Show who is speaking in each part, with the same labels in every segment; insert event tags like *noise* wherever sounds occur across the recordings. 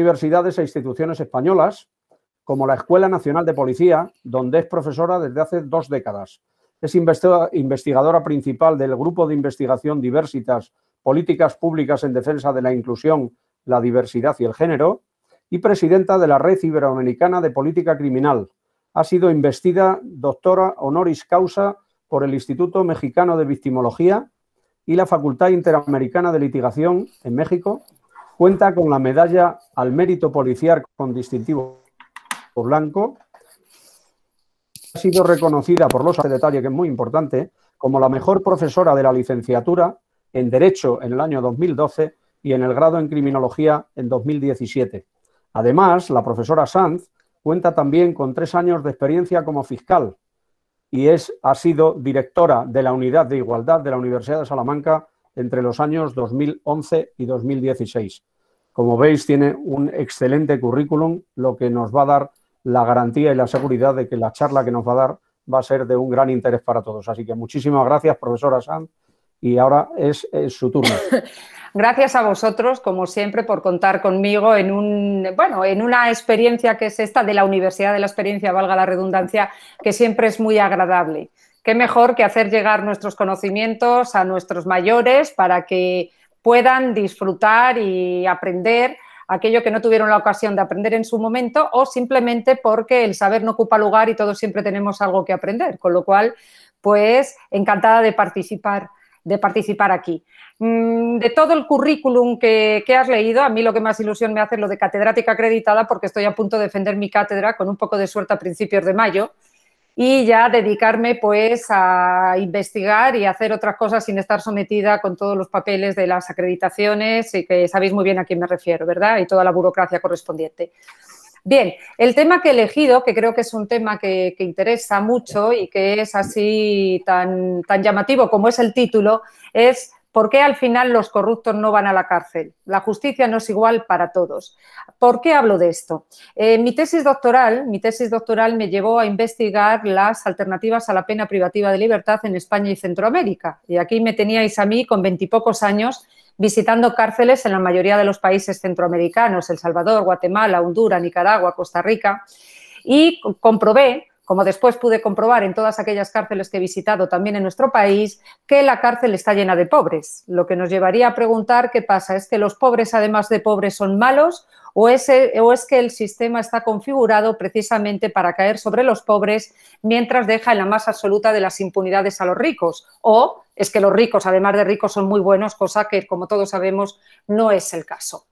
Speaker 1: universidades e instituciones españolas, como la Escuela Nacional de Policía, donde es profesora desde hace dos décadas. Es investigadora principal del Grupo de Investigación Diversitas, Políticas Públicas en Defensa de la Inclusión, la Diversidad y el Género, y presidenta de la Red Iberoamericana de Política Criminal. Ha sido investida doctora honoris causa por el Instituto Mexicano de Victimología y la Facultad Interamericana de Litigación en México Cuenta con la medalla al mérito policial con distintivo blanco. Ha sido reconocida por los detalles que es muy importante como la mejor profesora de la licenciatura en Derecho en el año 2012 y en el grado en Criminología en 2017. Además, la profesora Sanz cuenta también con tres años de experiencia como fiscal y es, ha sido directora de la Unidad de Igualdad de la Universidad de Salamanca entre los años 2011 y 2016. Como veis, tiene un excelente currículum, lo que nos va a dar la garantía y la seguridad de que la charla que nos va a dar va a ser de un gran interés para todos. Así que muchísimas gracias, profesora Sanz, y ahora es, su turno. *laughs*
Speaker 2: Gracias a vosotros, como siempre, por contar conmigo en un bueno, en una experiencia que es esta de la Universidad de la Experiencia, valga la redundancia, que siempre es muy agradable. Qué mejor que hacer llegar nuestros conocimientos a nuestros mayores para que puedan disfrutar y aprender aquello que no tuvieron la ocasión de aprender en su momento o simplemente porque el saber no ocupa lugar y todos siempre tenemos algo que aprender, con lo cual, pues encantada de participar de participar aquí. Mm, de todo el currículum que, que, has leído, a mí lo que más ilusión me hace es lo de catedrática acreditada porque estoy a punto de defender mi cátedra con un poco de suerte a principios de mayo, y ya dedicarme pues a investigar y hacer otras cosas sin estar sometida con todos los papeles de las acreditaciones y que sabéis muy bien a quién me refiero, ¿verdad? Y toda la burocracia correspondiente. Bien, el tema que he elegido, que creo que es un tema que, interesa mucho y que es así tan, tan llamativo como es el título, es ¿Por qué al final los corruptos no van a la cárcel? La justicia no es igual para todos. ¿Por qué hablo de esto? Eh, mi tesis doctoral, mi tesis doctoral me llevó a investigar las alternativas a la pena privativa de libertad en España y Centroamérica. Y aquí me teníais a mí con veintipocos años visitando cárceles en la mayoría de los países centroamericanos, El Salvador, Guatemala, Honduras, Nicaragua, Costa Rica, y comprobé como después pude comprobar en todas aquellas cárceles que he visitado también en nuestro país, que la cárcel está llena de pobres, lo que nos llevaría a preguntar qué pasa, ¿es que los pobres, además de pobres, son malos o es, o es que el sistema está configurado precisamente para caer sobre los pobres mientras deja en la más absoluta de las impunidades a los ricos? ¿O es que los ricos, además de ricos, son muy buenos, cosa que, como todos sabemos, no es el caso?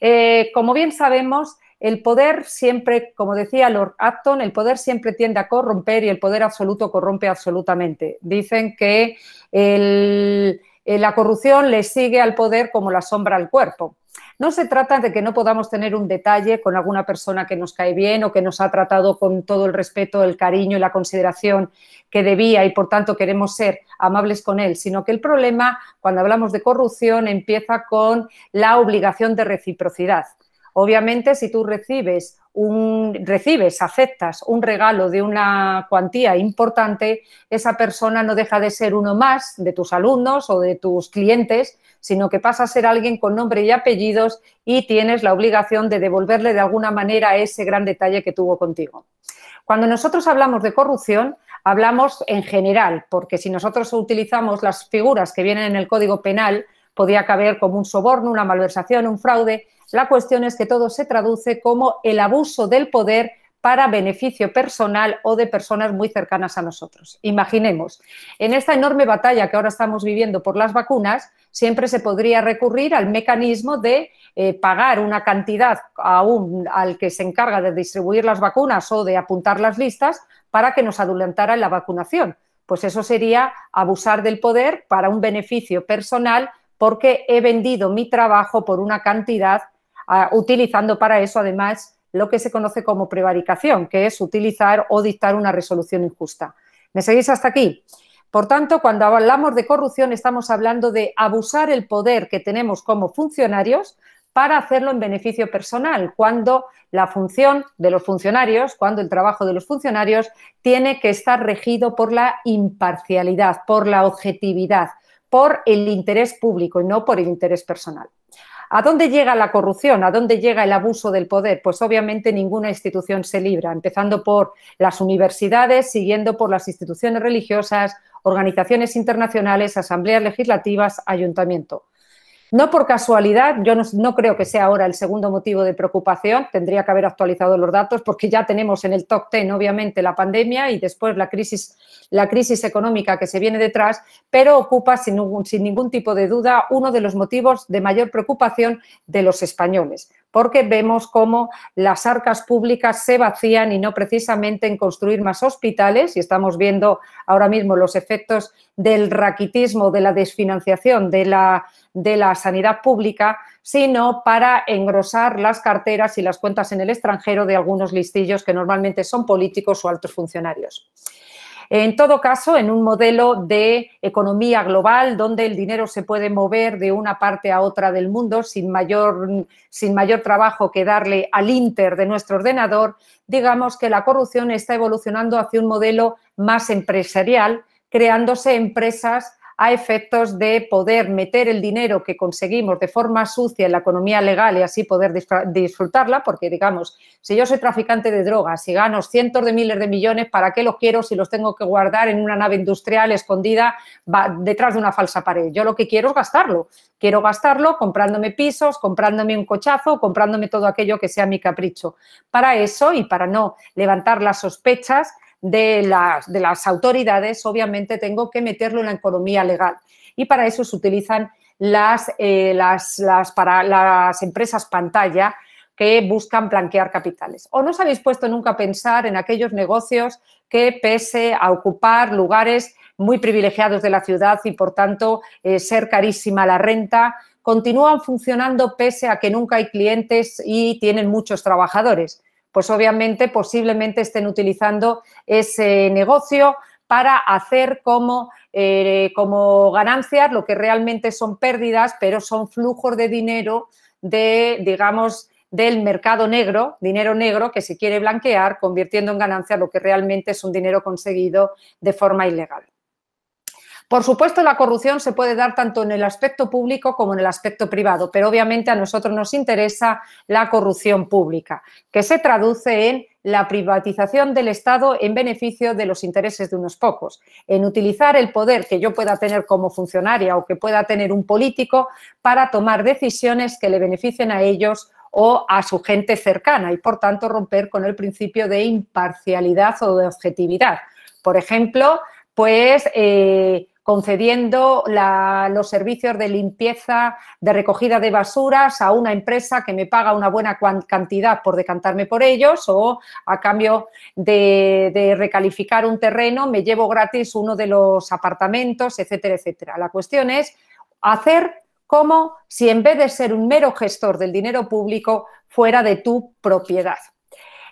Speaker 2: Eh, como bien sabemos, el poder siempre, como decía Lord Acton, el poder siempre tiende a corromper y el poder absoluto corrompe absolutamente. Dicen que eh, la corrupción le sigue al poder como la sombra al cuerpo. No se trata de que no podamos tener un detalle con alguna persona que nos cae bien o que nos ha tratado con todo el respeto, el cariño y la consideración que debía y por tanto queremos ser amables con él, sino que el problema, cuando hablamos de corrupción, empieza con la obligación de reciprocidad. Obviamente, si tú recibes un recibes, aceptas un regalo de una cuantía importante, esa persona no deja de ser uno más de tus alumnos o de tus clientes, sino que pasa a ser alguien con nombre y apellidos y tienes la obligación de devolverle de alguna manera ese gran detalle que tuvo contigo. Cuando nosotros hablamos de corrupción, hablamos en general, porque si nosotros utilizamos las figuras que vienen en el Código Penal, podría caber como un soborno, una malversación, un fraude, la cuestión es que todo se traduce como el abuso del poder para beneficio personal o de personas muy cercanas a nosotros. Imaginemos, en esta enorme batalla que ahora estamos viviendo por las vacunas, siempre se podría recurrir al mecanismo de eh, pagar una cantidad a un, al que se encarga de distribuir las vacunas o de apuntar las listas para que nos adelantara la vacunación. Pues eso sería abusar del poder para un beneficio personal porque he vendido mi trabajo por una cantidad utilizando para eso además lo que se conoce como prevaricación, que es utilizar o dictar una resolución injusta. ¿Me seguís hasta aquí? Por tanto, cuando hablamos de corrupción estamos hablando de abusar el poder que tenemos como funcionarios para hacerlo en beneficio personal, cuando la función de los funcionarios, cuando el trabajo de los funcionarios tiene que estar regido por la imparcialidad, por la objetividad, por el interés público y no por el interés personal. ¿A dónde llega la corrupción? ¿A dónde llega el abuso del poder? Pues obviamente ninguna institución se libra, empezando por las universidades, siguiendo por las instituciones religiosas, organizaciones internacionales, asambleas legislativas, ayuntamiento. No por casualidad, yo no, creo que sea ahora el segundo motivo de preocupación, tendría que haber actualizado los datos porque ya tenemos en el top 10 obviamente la pandemia y después la crisis, económica que se viene detrás, pero ocupa sin ningún tipo de duda uno de los motivos de mayor preocupación de los españoles porque vemos cómo las arcas públicas se vacían y no precisamente en construir más hospitales, y estamos viendo ahora mismo los efectos del raquitismo, de la desfinanciación de la, de la sanidad pública, sino para engrosar las carteras y las cuentas en el extranjero de algunos listillos que normalmente son políticos o altos funcionarios. En todo caso, en un modelo de economía global donde el dinero se puede mover de una parte a otra del mundo sin mayor, sin mayor trabajo que darle al inter de nuestro ordenador, digamos que la corrupción está evolucionando hacia un modelo más empresarial, creándose empresas a efectos de poder meter el dinero que conseguimos de forma sucia en la economía legal y así poder disfrutarla, porque digamos, si yo soy traficante de drogas y gano cientos de miles de millones, ¿para qué los quiero si los tengo que guardar en una nave industrial escondida detrás de una falsa pared? Yo lo que quiero es gastarlo. Quiero gastarlo comprándome pisos, comprándome un cochazo, comprándome todo aquello que sea mi capricho. Para eso y para no levantar las sospechas, de las, de las autoridades, obviamente tengo que meterlo en la economía legal. Y para eso se utilizan eh, las, para las empresas pantalla que buscan blanquear capitales. ¿O no os habéis puesto nunca a pensar en aquellos negocios que, pese a ocupar lugares muy privilegiados de la ciudad y, por tanto, eh, ser carísima la renta, continúan funcionando pese a que nunca hay clientes y tienen muchos trabajadores? pues obviamente posiblemente estén utilizando ese negocio para hacer como, eh, como ganancias lo que realmente son pérdidas, pero son flujos de dinero de, digamos, del mercado negro, dinero negro que se quiere blanquear, convirtiendo en ganancias lo que realmente es un dinero conseguido de forma ilegal. Por supuesto, la corrupción se puede dar tanto en el aspecto público como en el aspecto privado, pero obviamente a nosotros nos interesa la corrupción pública, que se traduce en la privatización del Estado en beneficio de los intereses de unos pocos, en utilizar el poder que yo pueda tener como funcionaria o que pueda tener un político para tomar decisiones que le beneficien a ellos o a su gente cercana y, por tanto, romper con el principio de imparcialidad o de objetividad. Por ejemplo, pues eh, concediendo los servicios de limpieza, de recogida de basuras a una empresa que me paga una buena cantidad por decantarme por ellos o a cambio de recalificar un terreno me llevo gratis uno de los apartamentos, etcétera, etcétera. La cuestión es hacer como si en vez de ser un mero gestor del dinero público fuera de tu propiedad.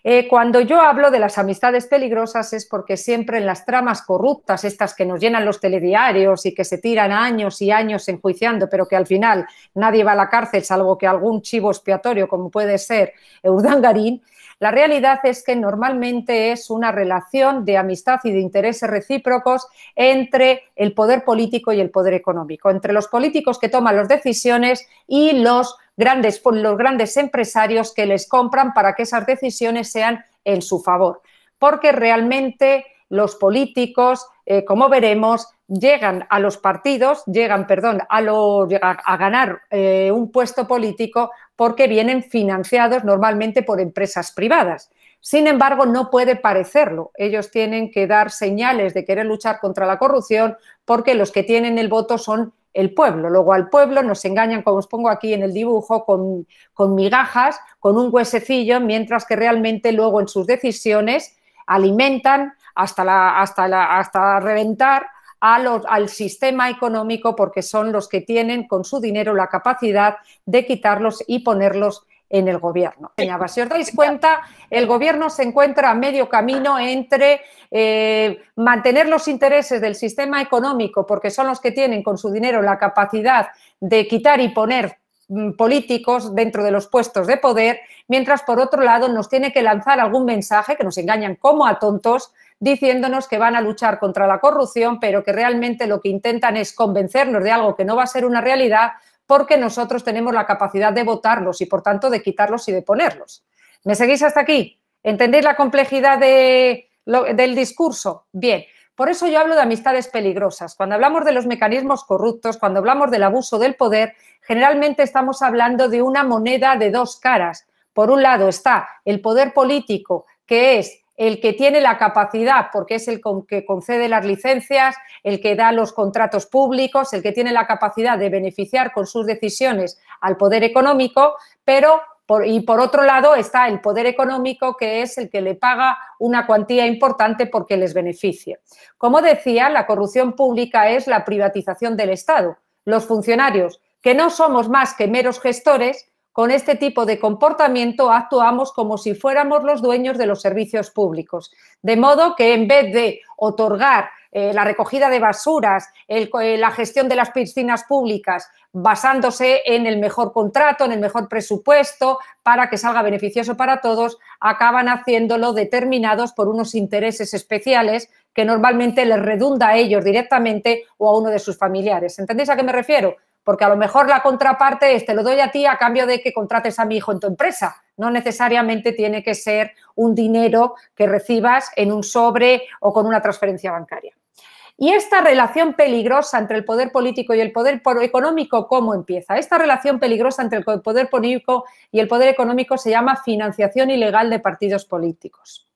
Speaker 2: Eh, cuando yo hablo de las amistades peligrosas es porque siempre en las tramas corruptas, estas que nos llenan los telediarios y que se tiran años y años enjuiciando, pero que al final nadie va a la cárcel salvo que algún chivo expiatorio, como puede ser Eudangarín. la realidad es que normalmente es una relación de amistad y de intereses recíprocos entre el poder político y el poder económico, entre los políticos que toman las decisiones y los grandes, los grandes empresarios que les compran para que esas decisiones sean en su favor. Porque realmente los políticos, eh, como veremos, llegan a los partidos, llegan, perdón, a, a, ganar eh, un puesto político porque vienen financiados normalmente por empresas privadas. Sin embargo, no puede parecerlo. Ellos tienen que dar señales de querer luchar contra la corrupción porque los que tienen el voto son el pueblo. Luego al pueblo nos engañan, como os pongo aquí en el dibujo, con, migajas, con un huesecillo, mientras que realmente luego en sus decisiones alimentan hasta, la, hasta, la, hasta reventar al sistema económico porque son los que tienen con su dinero la capacidad de quitarlos y ponerlos en el gobierno. Si os dais cuenta, el gobierno se encuentra a medio camino entre eh, mantener los intereses del sistema económico, porque son los que tienen con su dinero la capacidad de quitar y poner mm, políticos dentro de los puestos de poder, mientras por otro lado nos tiene que lanzar algún mensaje que nos engañan como a tontos diciéndonos que van a luchar contra la corrupción, pero que realmente lo que intentan es convencernos de algo que no va a ser una realidad porque nosotros tenemos la capacidad de votarlos y, por tanto, de quitarlos y de ponerlos. ¿Me seguís hasta aquí? ¿Entendéis la complejidad del discurso? Bien. Por eso yo hablo de amistades peligrosas. Cuando hablamos de los mecanismos corruptos, cuando hablamos del abuso del poder, generalmente estamos hablando de una moneda de dos caras. Por un lado está el poder político, que es el que tiene la capacidad, porque es el que concede las licencias, el que da los contratos públicos, el que tiene la capacidad de beneficiar con sus decisiones al poder económico, pero y por otro lado está el poder económico, que es el que le paga una cuantía importante porque les beneficia. Como decía, la corrupción pública es la privatización del Estado. Los funcionarios, que no somos más que meros gestores, con este tipo de comportamiento actuamos como si fuéramos los dueños de los servicios públicos. De modo que en vez de otorgar eh, la recogida de basuras, eh, la gestión de las piscinas públicas, basándose en el mejor contrato, en el mejor presupuesto, para que salga beneficioso para todos, acaban haciéndolo determinados por unos intereses especiales que normalmente les redunda a ellos directamente o a uno de sus familiares. ¿Entendéis a qué me refiero? porque a lo mejor la contraparte es te lo doy a ti a cambio de que contrates a mi hijo en tu empresa. No necesariamente tiene que ser un dinero que recibas en un sobre o con una transferencia bancaria. Y esta relación peligrosa entre el poder político y el poder económico, ¿cómo empieza? Esta relación peligrosa entre el poder político y el poder económico se llama financiación ilegal de partidos políticos.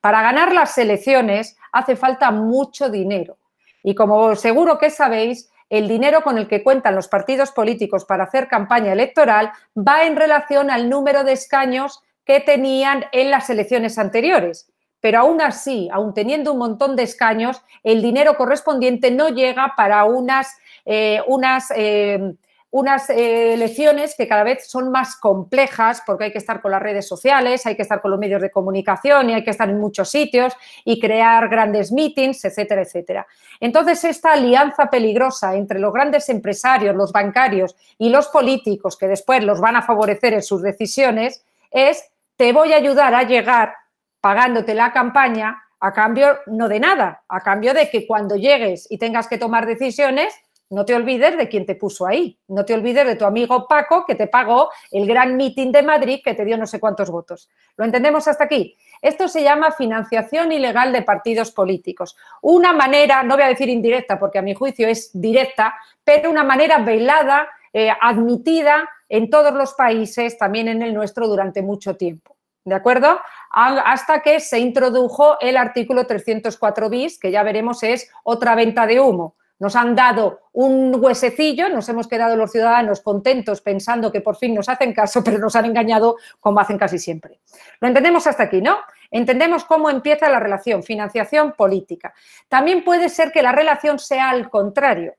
Speaker 2: Para ganar las elecciones hace falta mucho dinero. Y como seguro que sabéis, el dinero con el que cuentan los partidos políticos para hacer campaña electoral va en relación al número de escaños que tenían en las elecciones anteriores. Pero aún así, aún teniendo un montón de escaños, el dinero correspondiente no llega para unas, eh, unas eh, unas eh, elecciones que cada vez son más complejas porque hay que estar con las redes sociales, hay que estar con los medios de comunicación y hay que estar en muchos sitios y crear grandes meetings, etcétera, etcétera. Entonces, esta alianza peligrosa entre los grandes empresarios, los bancarios y los políticos que después los van a favorecer en sus decisiones es te voy a ayudar a llegar pagándote la campaña a cambio no de nada, a cambio de que cuando llegues y tengas que tomar decisiones, no te olvides de quien te puso ahí. No te olvides de tu amigo Paco que te pagó el gran mitin de Madrid que te dio no sé cuántos votos. ¿Lo entendemos hasta aquí? Esto se llama financiación ilegal de partidos políticos. Una manera, no voy a decir indirecta porque a mi juicio es directa, pero una manera velada, eh, admitida en todos los países, también en el nuestro durante mucho tiempo. ¿De acuerdo? Hasta que se introdujo el artículo 304 bis, que ya veremos es otra venta de humo nos han dado un huesecillo, nos hemos quedado los ciudadanos contentos pensando que por fin nos hacen caso, *laughs* pero nos han engañado como hacen casi siempre. Lo entendemos hasta aquí, ¿no? Entendemos cómo empieza la relación financiación-política. También puede ser que la relación sea al contrario.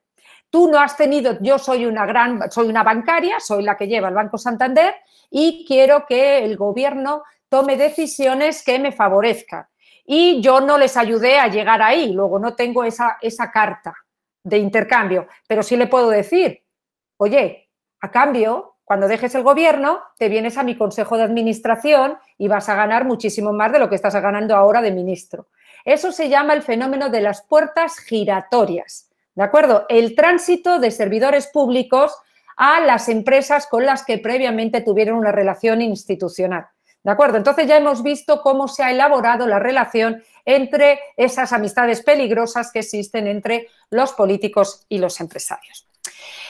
Speaker 2: Tú no has tenido, yo soy una gran, soy una bancaria, soy la que lleva el Banco Santander y quiero que el gobierno tome decisiones que me favorezcan y yo no les ayudé a llegar ahí, luego no tengo esa, esa carta de intercambio, pero sí le puedo decir, oye, a cambio, cuando dejes el gobierno, te vienes a mi consejo de administración y vas a ganar muchísimo más de lo que estás ganando ahora de ministro. Eso se llama el fenómeno de las puertas giratorias, ¿de acuerdo? El tránsito de servidores públicos a las empresas con las que previamente tuvieron una relación institucional. ¿De acuerdo? Entonces ya hemos visto cómo se ha elaborado la relación entre esas amistades peligrosas que existen entre los políticos y los empresarios.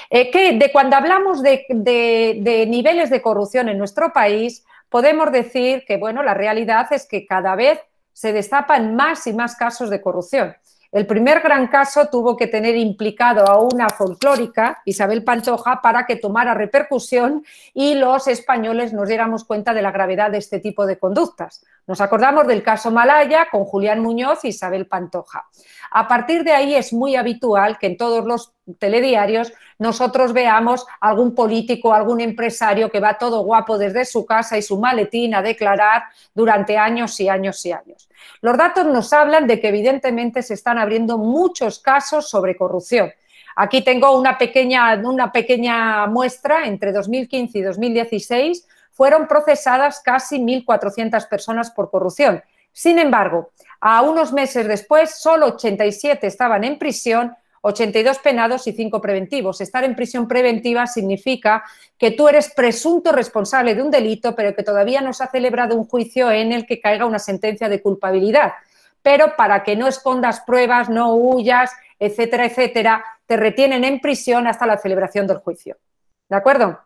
Speaker 2: Eh, de cuando hablamos de, niveles de corrupción en nuestro país, podemos decir que, bueno, la realidad es que cada vez se destapan más y más casos de corrupción. El primer gran caso tuvo que tener implicado a una folclórica, Isabel Pantoja, para que tomara repercusión y los españoles nos diéramos cuenta de la gravedad de este tipo de conductas. Nos acordamos del caso Malaya con Julián Muñoz y Isabel Pantoja. A partir de ahí es muy habitual que en todos los telediarios nosotros veamos algún político, algún empresario que va todo guapo desde su casa y su maletín a declarar durante años y años y años. Los datos nos hablan de que evidentemente se están abriendo muchos casos sobre corrupción. Aquí tengo una pequeña, una pequeña muestra entre 2015 y 2016. Fueron procesadas casi 1.400 personas por corrupción. Sin embargo, a unos meses después, solo 87 estaban en prisión, 82 penados y 5 preventivos. Estar en prisión preventiva significa que tú eres presunto responsable de un delito, pero que todavía no se ha celebrado un juicio en el que caiga una sentencia de culpabilidad. Pero para que no escondas pruebas, no huyas, etcétera, etcétera, te retienen en prisión hasta la celebración del juicio. ¿De acuerdo?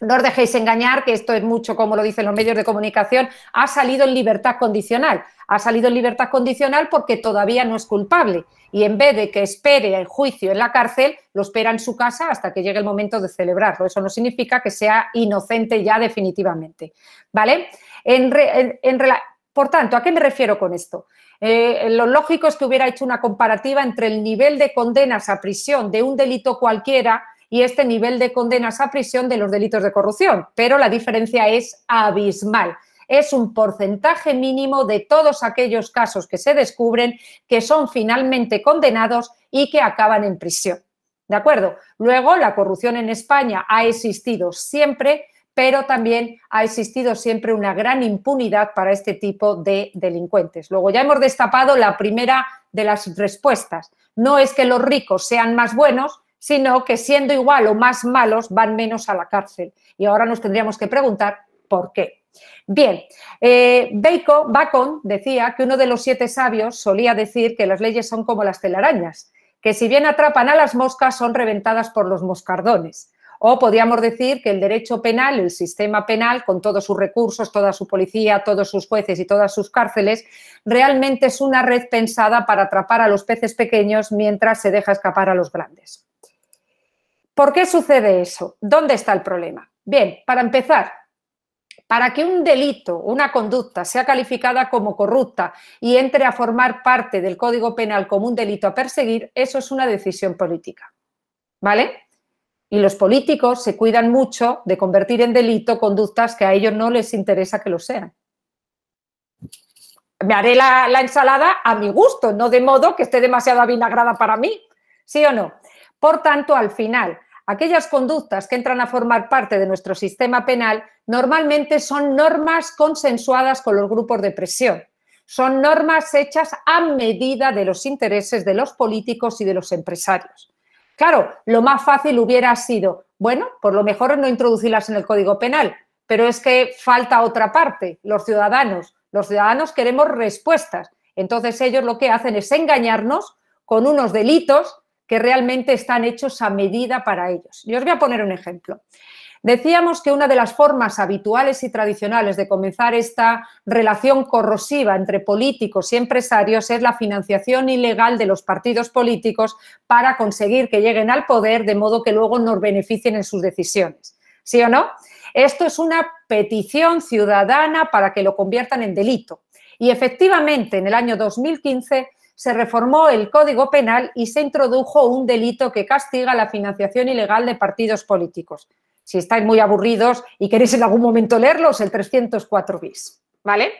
Speaker 2: no os dejéis engañar, que esto es mucho como lo dicen los medios de comunicación, ha salido en libertad condicional. Ha salido en libertad condicional porque todavía no es culpable. Y en vez de que espere el juicio en la cárcel, lo espera en su casa hasta que llegue el momento de celebrarlo. Eso no significa que sea inocente ya definitivamente. ¿Vale? por tanto, ¿a qué me refiero con esto? Eh, lo lógico es que hubiera hecho una comparativa entre el nivel de condenas a prisión de un delito cualquiera y este nivel de condenas a prisión de los delitos de corrupción, pero la diferencia es abismal es un porcentaje mínimo de todos aquellos casos que se descubren que son finalmente condenados y que acaban en prisión. ¿De acuerdo? Luego, la corrupción en España ha existido siempre, pero también ha existido siempre una gran impunidad para este tipo de delincuentes. Luego, ya hemos destapado la primera de las respuestas. No es que los ricos sean más buenos, sino que siendo igual o más malos van menos a la cárcel. Y ahora nos tendríamos que preguntar por qué. Bien, eh, Bacon decía que uno de los siete sabios solía decir que las leyes son como las telarañas, que si bien atrapan a las moscas son reventadas por los moscardones. O podríamos decir que el derecho penal, el sistema penal, con todos sus recursos, toda su policía, todos sus jueces y todas sus cárceles, realmente es una red pensada para atrapar a los peces pequeños mientras se deja escapar a los grandes. ¿Por qué sucede eso? ¿Dónde está el problema? Bien, para empezar, para que un delito, una conducta, sea calificada como corrupta y entre a formar parte del Código Penal como un delito a perseguir, eso es una decisión política. ¿Vale? Y los políticos se cuidan mucho de convertir en delito conductas que a ellos no les interesa que lo sean. Me haré la, ensalada a mi gusto, no de modo que esté demasiado vinagrada para mí, ¿sí o no? Por tanto, al final, aquellas conductas que entran a formar parte de nuestro sistema penal normalmente son normas consensuadas con los grupos de presión. Son normas hechas a medida de los intereses de los políticos y de los empresarios. Claro, lo más fácil hubiera sido, bueno, por lo mejor no introducirlas en el Código Penal, pero es que falta otra parte, los ciudadanos. Los ciudadanos queremos respuestas. Entonces ellos lo que hacen es engañarnos con unos delitos que realmente están hechos a medida para ellos. Y os voy a poner un ejemplo. Decíamos que una de las formas habituales y tradicionales de comenzar esta relación corrosiva entre políticos y empresarios es la financiación ilegal de los partidos políticos para conseguir que lleguen al poder de modo que luego nos beneficien en sus decisiones. ¿Sí o no? Esto es una petición ciudadana para que lo conviertan en delito. Y efectivamente, en el año 2015 se reformó el Código Penal y se introdujo un delito que castiga la financiación ilegal de partidos políticos. Si estáis muy aburridos y queréis en algún momento leerlos, el 304 bis. ¿Vale?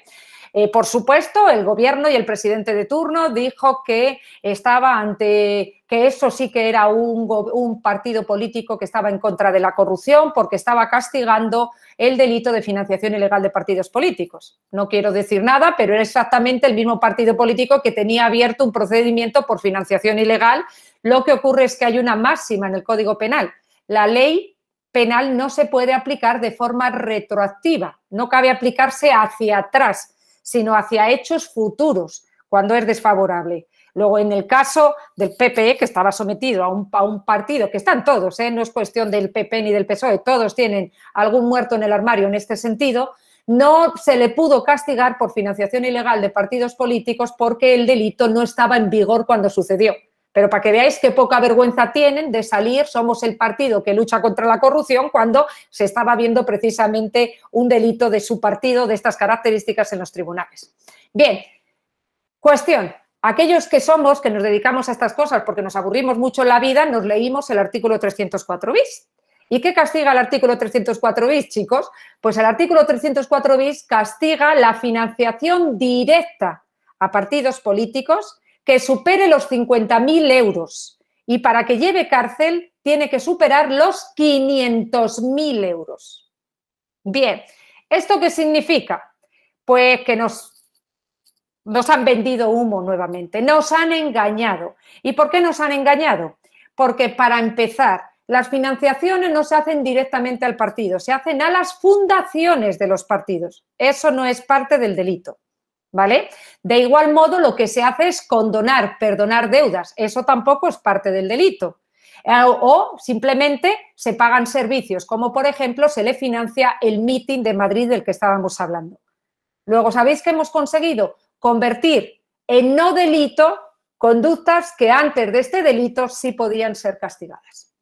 Speaker 2: Eh, por supuesto, el gobierno y el presidente de turno dijo que estaba ante que eso sí que era un, un, partido político que estaba en contra de la corrupción porque estaba castigando el delito de financiación ilegal de partidos políticos. No quiero decir nada, pero era exactamente el mismo partido político que tenía abierto un procedimiento por financiación ilegal. Lo que ocurre es que hay una máxima en el Código Penal. La ley penal no se puede aplicar de forma retroactiva, no cabe aplicarse hacia atrás sino hacia hechos futuros cuando es desfavorable. Luego, en el caso del PPE, que estaba sometido a un, partido, que están todos, ¿eh? no es cuestión del PP e ni del PSOE, todos tienen algún muerto en el armario en este sentido, no se le pudo castigar por financiación ilegal de partidos políticos porque el delito no estaba en vigor cuando sucedió. Pero para que veáis qué poca vergüenza tienen de salir, somos el partido que lucha contra la corrupción cuando se estaba viendo precisamente un delito de su partido de estas características en los tribunales. Bien, cuestión. Aquellos que somos, que nos dedicamos a estas cosas porque nos aburrimos mucho en la vida, nos leímos el artículo 304 bis. ¿Y qué castiga el artículo 304 bis, chicos? Pues el artículo 304 bis castiga la financiación directa a partidos políticos que supere los 50.000 euros y para que lleve cárcel tiene que superar los 500.000 euros. Bien, ¿esto qué significa? Pues que nos, nos han vendido humo nuevamente, nos han engañado. ¿Y por qué nos han engañado? Porque para empezar, las financiaciones no se hacen directamente al partido, se hacen a las fundaciones de los partidos. Eso no es parte del delito. ¿vale? De igual modo, lo que se hace es condonar, perdonar deudas. Eso tampoco es parte del delito. Eh, o, simplemente se pagan servicios, como por ejemplo se le financia el meeting de Madrid del que estábamos hablando. Luego, ¿sabéis que hemos conseguido? Convertir en no delito conductas que antes de este delito sí podían ser castigadas.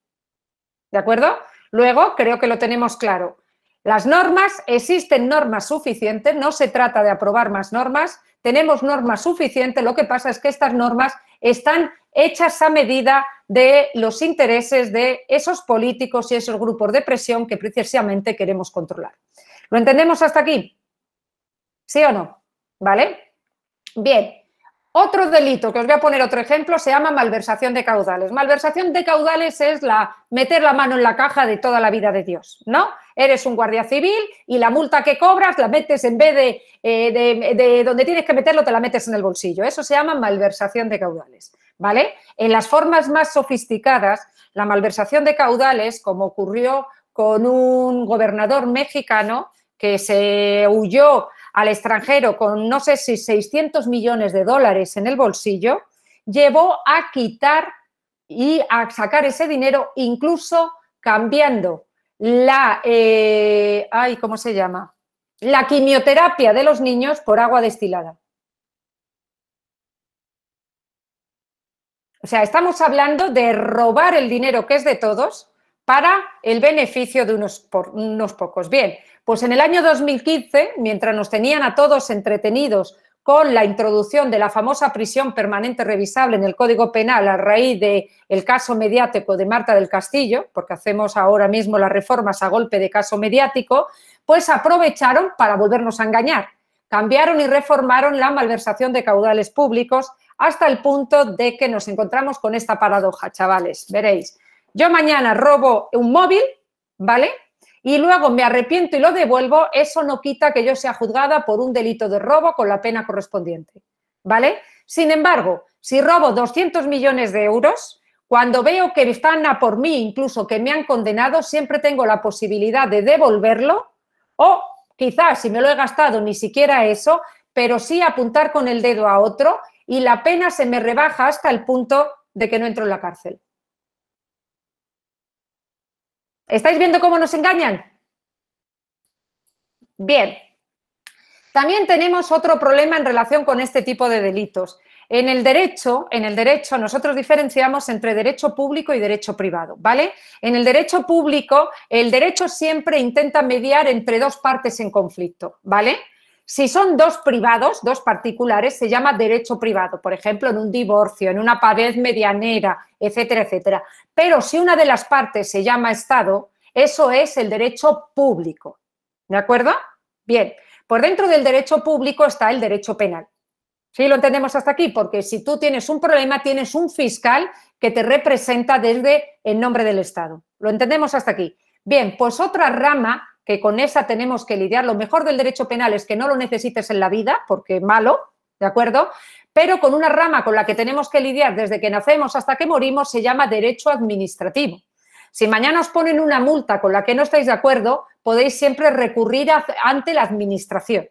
Speaker 2: ¿De acuerdo? Luego, creo que lo tenemos claro. Las normas, existen normas suficientes, no se trata de aprobar más normas, tenemos normas suficientes, lo que pasa es que estas normas están hechas a medida de los intereses de esos políticos y esos grupos de presión que precisamente queremos controlar. ¿Lo entendemos hasta aquí? ¿Sí o no? ¿Vale? Bien. Otro delito, que os voy a poner otro ejemplo, se llama malversación de caudales. Malversación de caudales es la meter la mano en la caja de toda la vida de Dios, ¿no? eres un guardia civil y la multa que cobras la metes en vez eh, de, donde tienes que meterlo, te la metes en el bolsillo. Eso se llama malversación de caudales. ¿Vale? En las formas más sofisticadas, la malversación de caudales, como ocurrió con un gobernador mexicano que se huyó al extranjero con no sé si 600 millones de dólares en el bolsillo, llevó a quitar y a sacar ese dinero incluso cambiando la, eh, ay, ¿cómo se llama? La quimioterapia de los niños por agua destilada. O sea, estamos hablando de robar el dinero que es de todos para el beneficio de unos, unos pocos. Bien, pues en el año 2015, mientras nos tenían a todos entretenidos con la introducción de la famosa prisión permanente revisable en el Código Penal a raíz del caso mediático de Marta del Castillo, porque hacemos ahora mismo las reformas a golpe de caso mediático, pues aprovecharon para volvernos a engañar. Cambiaron y reformaron la malversación de caudales públicos hasta el punto de que nos encontramos con esta paradoja, chavales. Veréis, yo mañana robo un móvil, ¿vale? y luego me arrepiento y lo devuelvo, eso no quita que yo sea juzgada por un delito de robo con la pena correspondiente. ¿Vale? Sin embargo, si robo 200 millones de euros, cuando veo que están a por mí, incluso que me han condenado, siempre tengo la posibilidad de devolverlo o quizás si me lo he gastado ni siquiera eso, pero sí apuntar con el dedo a otro y la pena se me rebaja hasta el punto de que no entro en la cárcel. ¿Estáis viendo cómo nos engañan? Bien. También tenemos otro problema en relación con este tipo de delitos. En el derecho, en el derecho, nosotros diferenciamos entre derecho público y derecho privado, ¿vale? En el derecho público, el derecho siempre intenta mediar entre dos partes en conflicto, ¿vale? Si son dos privados, dos particulares, se llama derecho privado, por ejemplo, en un divorcio, en una pared medianera, etcétera, etcétera. Pero si una de las partes se llama Estado, eso es el derecho público. ¿De acuerdo? Bien, por pues dentro del derecho público está el derecho penal. ¿Sí lo entendemos hasta aquí? Porque si tú tienes un problema, tienes un fiscal que te representa desde el nombre del Estado. ¿Lo entendemos hasta aquí? Bien, pues otra rama que con esa tenemos que lidiar. Lo mejor del derecho penal es que no lo necesites en la vida, porque malo, ¿de acuerdo? Pero con una rama con la que tenemos que lidiar desde que nacemos hasta que morimos se llama derecho administrativo. Si mañana os ponen una multa con la que no estáis de acuerdo, podéis siempre recurrir ante la administración,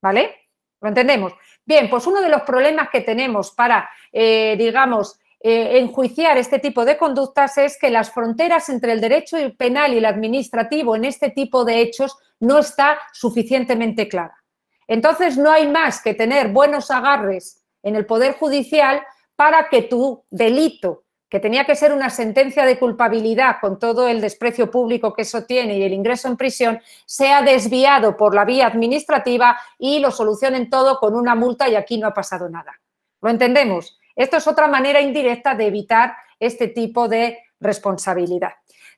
Speaker 2: ¿vale? ¿Lo entendemos? Bien, pues uno de los problemas que tenemos para, eh, digamos, eh, enjuiciar este tipo de conductas es que las fronteras entre el derecho penal y el administrativo en este tipo de hechos no está suficientemente clara. Entonces no hay más que tener buenos agarres en el Poder Judicial para que tu delito, que tenía que ser una sentencia de culpabilidad con todo el desprecio público que eso tiene y el ingreso en prisión, sea desviado por la vía administrativa y lo solucionen todo con una multa y aquí no ha pasado nada. ¿Lo entendemos? Esto es otra manera indirecta de evitar este tipo de responsabilidad.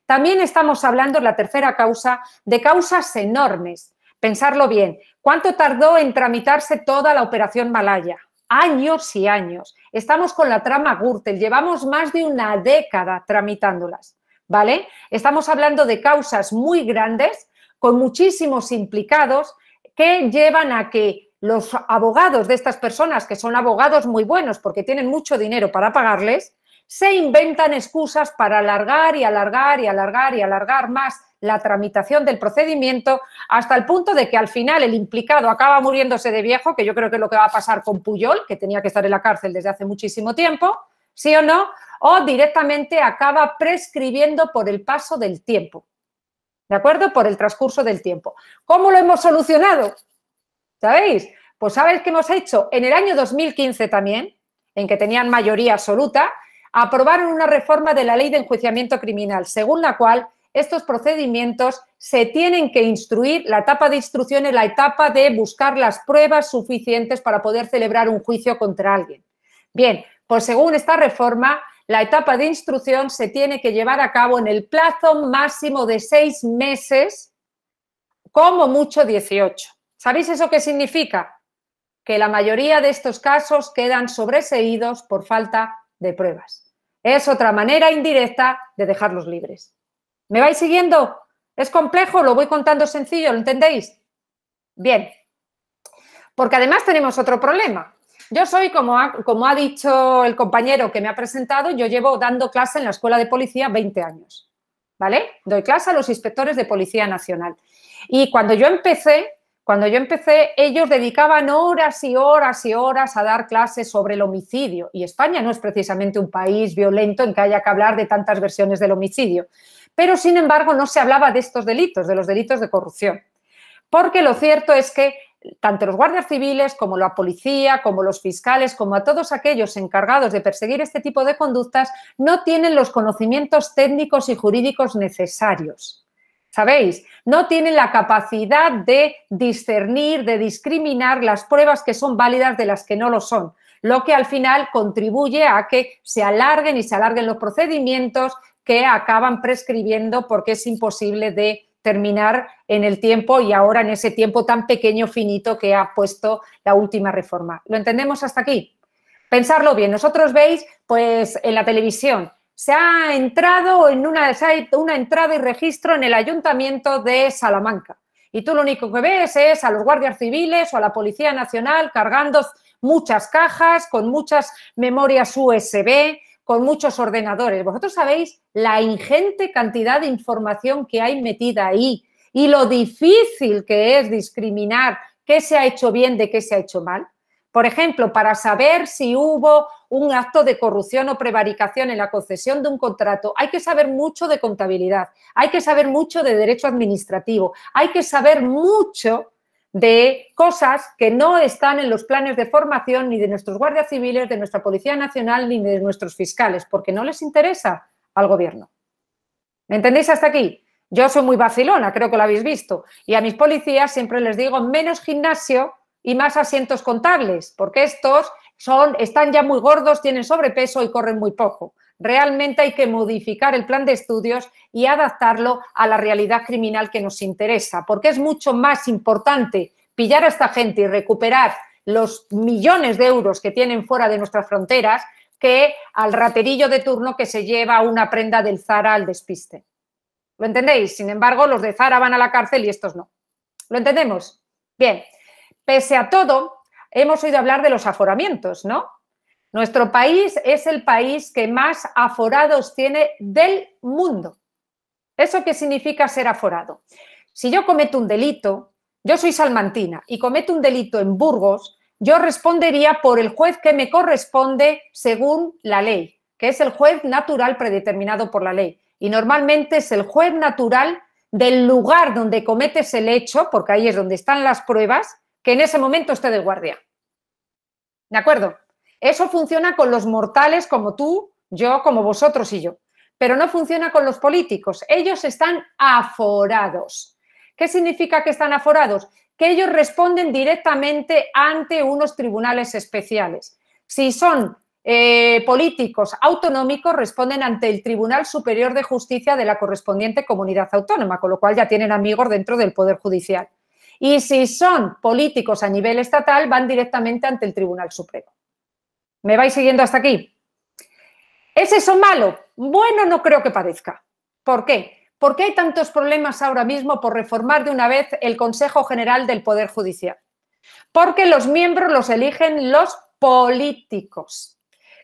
Speaker 2: También estamos hablando, la tercera causa, de causas enormes. Pensarlo bien, ¿cuánto tardó en tramitarse toda la operación Malaya? Años y años. Estamos con la trama Gürtel, llevamos más de una década tramitándolas, ¿vale? Estamos hablando de causas muy grandes, con muchísimos implicados, que llevan a que los abogados de estas personas, que son abogados muy buenos porque tienen mucho dinero para pagarles, se inventan excusas para alargar y alargar y alargar y alargar más la tramitación del procedimiento hasta el punto de que al final el implicado acaba muriéndose de viejo, que yo creo que es lo que va a pasar con Puyol, que tenía que estar en la cárcel desde hace muchísimo tiempo, ¿sí o no? O directamente acaba prescribiendo por el paso del tiempo. ¿De acuerdo? Por el transcurso del tiempo. ¿Cómo lo hemos solucionado? ¿Sabéis? Pues ¿sabéis qué hemos hecho? En el año 2015 también, en que tenían mayoría absoluta, aprobaron una reforma de la ley de enjuiciamiento criminal, según la cual estos procedimientos se tienen que instruir, la etapa de instrucción es la etapa de buscar las pruebas suficientes para poder celebrar un juicio contra alguien. Bien, pues según esta reforma, la etapa de instrucción se tiene que llevar a cabo en el plazo máximo de seis meses, como mucho 18. ¿Sabéis eso qué significa? Que la mayoría de estos casos quedan sobreseídos por falta de pruebas. Es otra manera indirecta de dejarlos libres. ¿Me vais siguiendo? ¿Es complejo? Lo voy contando sencillo, ¿lo entendéis? Bien. Porque además tenemos otro problema. Yo soy, como ha, como ha dicho el compañero que me ha presentado, yo llevo dando clase en la escuela de policía 20 años. ¿Vale? Doy clase a los inspectores de Policía Nacional. Y cuando yo empecé, cuando yo empecé, ellos dedicaban horas y horas y horas a dar clases sobre el homicidio. Y España no es precisamente un país violento en que haya que hablar de tantas versiones del homicidio. Pero, sin embargo, no se hablaba de estos delitos, de los delitos de corrupción. Porque lo cierto es que tanto los guardias civiles como la policía, como los fiscales, como a todos aquellos encargados de perseguir este tipo de conductas, no tienen los conocimientos técnicos y jurídicos necesarios. ¿sabéis? No tienen la capacidad de discernir, de discriminar las pruebas que son válidas de las que no lo son, lo que al final contribuye a que se alarguen y se alarguen los procedimientos que acaban prescribiendo porque es imposible de terminar en el tiempo y ahora en ese tiempo tan pequeño, finito que ha puesto la última reforma. ¿Lo entendemos hasta aquí? Pensarlo bien. Nosotros veis, pues, en la televisión, se ha entrado en una, una entrada y registro en el ayuntamiento de Salamanca. Y tú lo único que ves es a los guardias civiles o a la Policía Nacional cargando muchas cajas con muchas memorias USB, con muchos ordenadores. Vosotros sabéis la ingente cantidad de información que hay metida ahí y lo difícil que es discriminar qué se ha hecho bien de qué se ha hecho mal. Por ejemplo, para saber si hubo un acto de corrupción o prevaricación en la concesión de un contrato. Hay que saber mucho de contabilidad, hay que saber mucho de derecho administrativo, hay que saber mucho de cosas que no están en los planes de formación ni de nuestros guardias civiles, de nuestra Policía Nacional ni de nuestros fiscales, porque no les interesa al gobierno. ¿Me entendéis hasta aquí? Yo soy muy vacilona, creo que lo habéis visto. Y a mis policías siempre les digo menos gimnasio y más asientos contables, porque estos son, están ya muy gordos, tienen sobrepeso y corren muy poco. Realmente hay que modificar el plan de estudios y adaptarlo a la realidad criminal que nos interesa, porque es mucho más importante pillar a esta gente y recuperar los millones de euros que tienen fuera de nuestras fronteras que al raterillo de turno que se lleva una prenda del Zara al despiste. ¿Lo entendéis? Sin embargo, los de Zara van a la cárcel y estos no. ¿Lo entendemos? Bien. Pese a todo, hemos oído hablar de los aforamientos, ¿no? Nuestro país es el país que más aforados tiene del mundo. ¿Eso qué significa ser aforado? Si yo cometo un delito, yo soy salmantina y cometo un delito en Burgos, yo respondería por el juez que me corresponde según la ley, que es el juez natural predeterminado por la ley. Y normalmente es el juez natural del lugar donde cometes el hecho, porque ahí es donde están las pruebas, que en ese momento esté de guardia. ¿De acuerdo? Eso funciona con los mortales como tú, yo, como vosotros y yo. Pero no funciona con los políticos. Ellos están aforados. ¿Qué significa que están aforados? Que ellos responden directamente ante unos tribunales especiales. Si son eh, políticos autonómicos responden ante el Tribunal Superior de Justicia de la correspondiente comunidad autónoma, con lo cual ya tienen amigos dentro del Poder Judicial. Y si son políticos a nivel estatal, van directamente ante el Tribunal Supremo. ¿Me vais siguiendo hasta aquí? ¿Es eso malo? Bueno, no creo que parezca. ¿Por qué? ¿Por qué hay tantos problemas ahora mismo por reformar de una vez el Consejo General del Poder Judicial? Porque los miembros los eligen los políticos,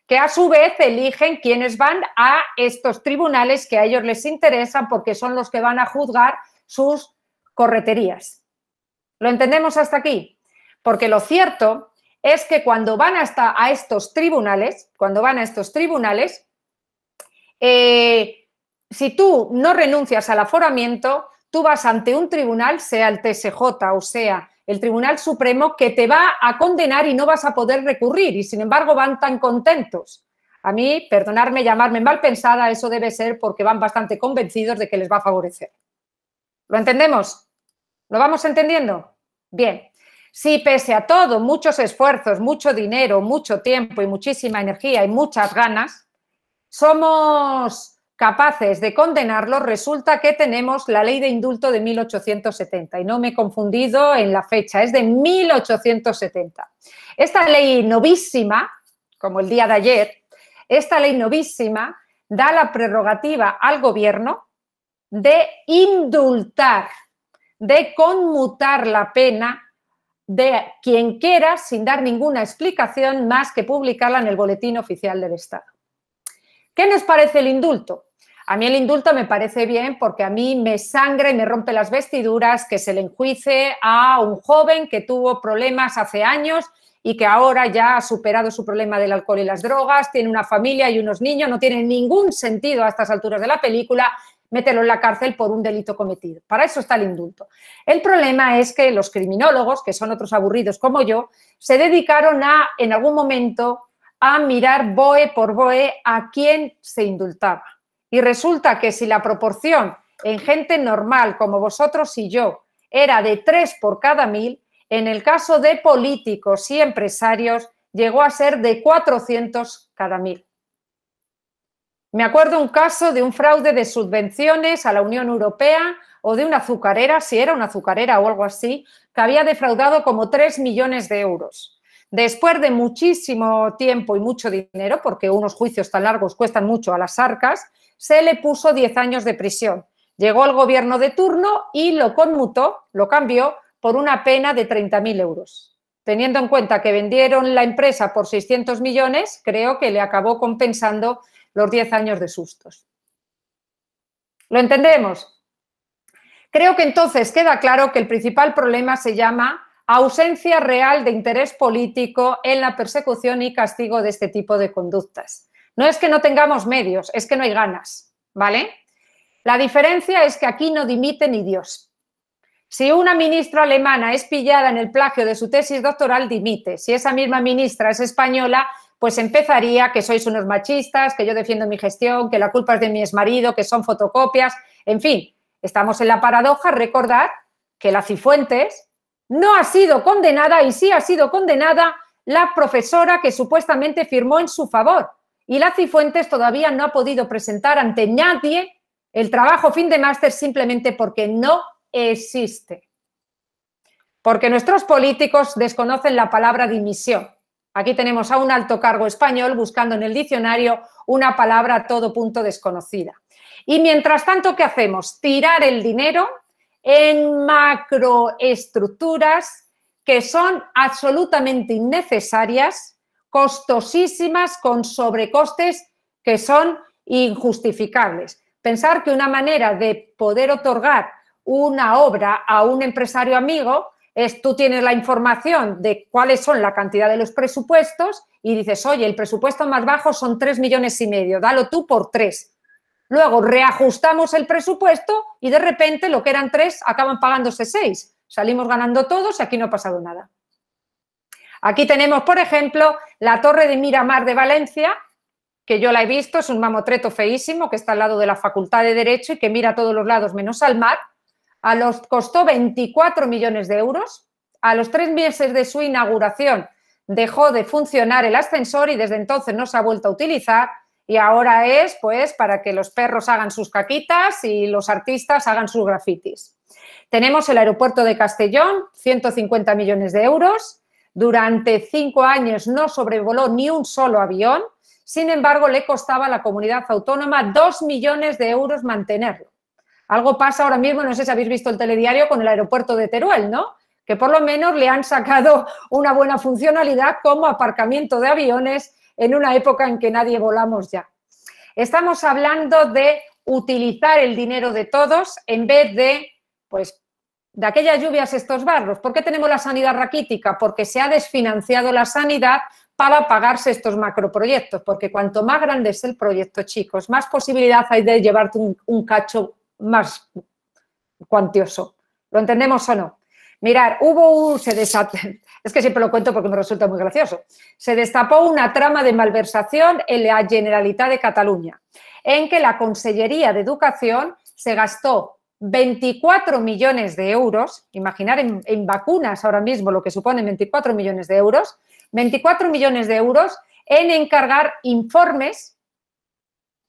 Speaker 2: que a su vez eligen quienes van a estos tribunales que a ellos les interesan porque son los que van a juzgar sus correterías. ¿Lo entendemos hasta aquí? Porque lo cierto es que cuando van hasta a estos tribunales, cuando van a estos tribunales, eh, si tú no renuncias al aforamiento, tú vas ante un tribunal, sea el TSJ o sea el Tribunal Supremo, que te va a condenar y no vas a poder recurrir. Y sin embargo van tan contentos. A mí, perdonarme, llamarme mal pensada, eso debe ser porque van bastante convencidos de que les va a favorecer. ¿Lo entendemos? ¿Lo vamos entendiendo? Bien, si pese a todo, muchos esfuerzos, mucho dinero, mucho tiempo y muchísima energía y muchas ganas, somos capaces de condenarlo, resulta que tenemos la ley de indulto de 1870. Y no me he confundido en la fecha, es de 1870. Esta ley novísima, como el día de ayer, esta ley novísima da la prerrogativa al gobierno de indultar de conmutar la pena de quien quiera sin dar ninguna explicación más que publicarla en el Boletín Oficial del Estado. ¿Qué nos parece el indulto? A mí el indulto me parece bien porque a mí me sangra y me rompe las vestiduras que se le enjuice a un joven que tuvo problemas hace años y que ahora ya ha superado su problema del alcohol y las drogas, tiene una familia y unos niños, no tiene ningún sentido a estas alturas de la película mételo en la cárcel por un delito cometido. Para eso está el indulto. El problema es que los criminólogos, que son otros aburridos como yo, se dedicaron a, en algún momento, a mirar boe por boe a quién se indultaba. Y resulta que si la proporción en gente normal, como vosotros y yo, era de tres por cada mil, en el caso de políticos y empresarios llegó a ser de 400 cada mil. Me acuerdo un caso de un fraude de subvenciones a la Unión Europea o de una azucarera, si era una azucarera o algo así, que había defraudado como 3 millones de euros. Después de muchísimo tiempo y mucho dinero, porque unos juicios tan largos cuestan mucho a las arcas, se le puso 10 años de prisión. Llegó el gobierno de turno y lo conmutó, lo cambió por una pena de 30.000 euros. Teniendo en cuenta que vendieron la empresa por 600 millones, creo que le acabó compensando los 10 años de sustos. ¿Lo entendemos? Creo que entonces queda claro que el principal problema se llama ausencia real de interés político en la persecución y castigo de este tipo de conductas. No es que no tengamos medios, es que no hay ganas, ¿vale? La diferencia es que aquí no dimite ni Dios. Si una ministra alemana es pillada en el plagio de su tesis doctoral, dimite. Si esa misma ministra es española, pues empezaría que sois unos machistas, que yo defiendo mi gestión, que la culpa es de mi exmarido, que son fotocopias, en fin, estamos en la paradoja, recordar que la Cifuentes no ha sido condenada y sí ha sido condenada la profesora que supuestamente firmó en su favor. Y la Cifuentes todavía no ha podido presentar ante nadie el trabajo fin de máster simplemente porque no existe. Porque nuestros políticos desconocen la palabra dimisión. Aquí tenemos a un alto cargo español buscando en el diccionario una palabra a todo punto desconocida. Y mientras tanto, ¿qué hacemos? Tirar el dinero en macroestructuras que son absolutamente innecesarias, costosísimas, con sobrecostes que son injustificables. Pensar que una manera de poder otorgar una obra a un empresario amigo es tú tienes la información de cuáles son la cantidad de los presupuestos y dices, oye, el presupuesto más bajo son 3 millones y medio, dalo tú por 3. Luego reajustamos el presupuesto y de repente lo que eran 3 acaban pagándose 6. Salimos ganando todos y aquí no ha pasado nada. Aquí tenemos, por ejemplo, la torre de Miramar de Valencia, que yo la he visto, es un mamotreto feísimo que está al lado de la Facultad de Derecho y que mira a todos los lados menos al mar a los costó 24 millones de euros. A los tres meses de su inauguración dejó de funcionar el ascensor y desde entonces no se ha vuelto a utilizar. Y ahora es, pues, para que los perros hagan sus caquitas y los artistas hagan sus grafitis. Tenemos el aeropuerto de Castellón, 150 millones de euros. Durante cinco años no sobrevoló ni un solo avión. Sin embargo, le costaba a la comunidad autónoma 2 millones de euros mantenerlo. Algo pasa ahora mismo, no sé si habéis visto el telediario con el aeropuerto de Teruel, ¿no? Que por lo menos le han sacado una buena funcionalidad como aparcamiento de aviones en una época en que nadie volamos ya. Estamos hablando de utilizar el dinero de todos en vez de, pues, de aquellas lluvias estos barros. ¿Por qué tenemos la sanidad raquítica? Porque se ha desfinanciado la sanidad para pagarse estos macroproyectos, porque cuanto más grande es el proyecto, chicos, más posibilidad hay de llevarte un, un cacho más cuantioso. ¿Lo entendemos o no? Mirar, hubo un, *laughs* es que siempre lo cuento porque me resulta muy gracioso, se destapó una trama de malversación en la Generalitat de Cataluña, en que la Consellería de Educación se gastó 24 millones de euros, imaginar en, en, vacunas ahora mismo lo que suponen 24 millones de euros, 24 millones de euros en encargar informes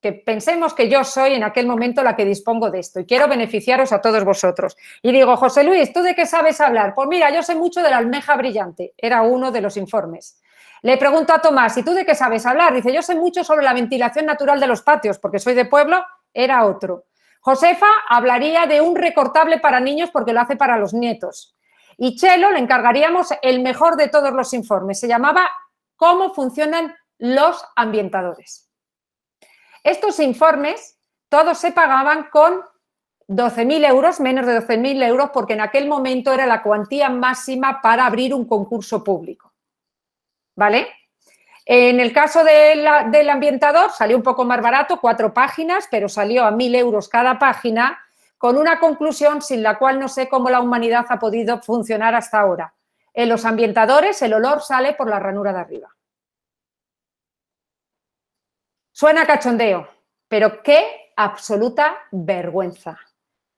Speaker 2: que pensemos que yo soy en aquel momento la que dispongo de esto y quiero beneficiaros a todos vosotros. Y digo, José Luis, ¿tú de qué sabes hablar? Pues mira, yo sé mucho de la almeja brillante, era uno de los informes. Le pregunto a Tomás, ¿y tú de qué sabes hablar? Dice, yo sé mucho sobre la ventilación natural de los patios, porque soy de pueblo, era otro. Josefa hablaría de un recortable para niños porque lo hace para los nietos. Y Chelo le encargaríamos el mejor de todos los informes. Se llamaba ¿Cómo funcionan los ambientadores? Estos informes todos se pagaban con 12.000 euros, menos de 12.000 euros, porque en aquel momento era la cuantía máxima para abrir un concurso público. ¿Vale? En el caso del ambientador salió un poco más barato, cuatro páginas, pero salió a 1.000 euros cada página, con una conclusión sin la cual no sé cómo la humanidad ha podido funcionar hasta ahora. En los ambientadores el olor sale por la ranura de arriba. Suena cachondeo, pero qué absoluta vergüenza.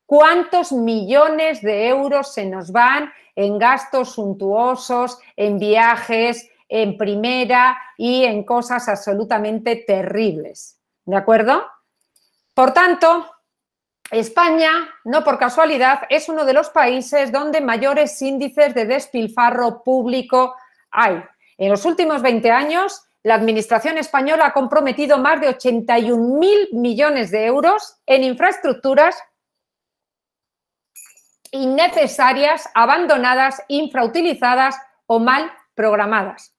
Speaker 2: ¿Cuántos millones de euros se nos van en gastos suntuosos, en viajes, en primera y en cosas absolutamente terribles? ¿De acuerdo? Por tanto, España, no por casualidad, es uno de los países donde mayores índices de despilfarro público hay. En los últimos 20 años, la Administración española ha comprometido más de 81.000 millones de euros en infraestructuras innecesarias, abandonadas, infrautilizadas o mal programadas.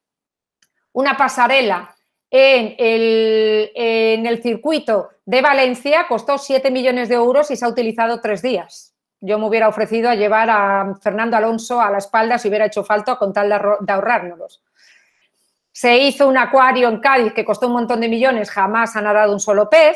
Speaker 2: Una pasarela en el, circuito de Valencia costó 7 millones de euros y se ha utilizado tres días. Yo me hubiera ofrecido a llevar a Fernando Alonso a la espalda si hubiera hecho falta con tal de ahorrárnoslos. Se hizo un acuario en Cádiz que costó un montón de millones, jamás han nadado un solo pez.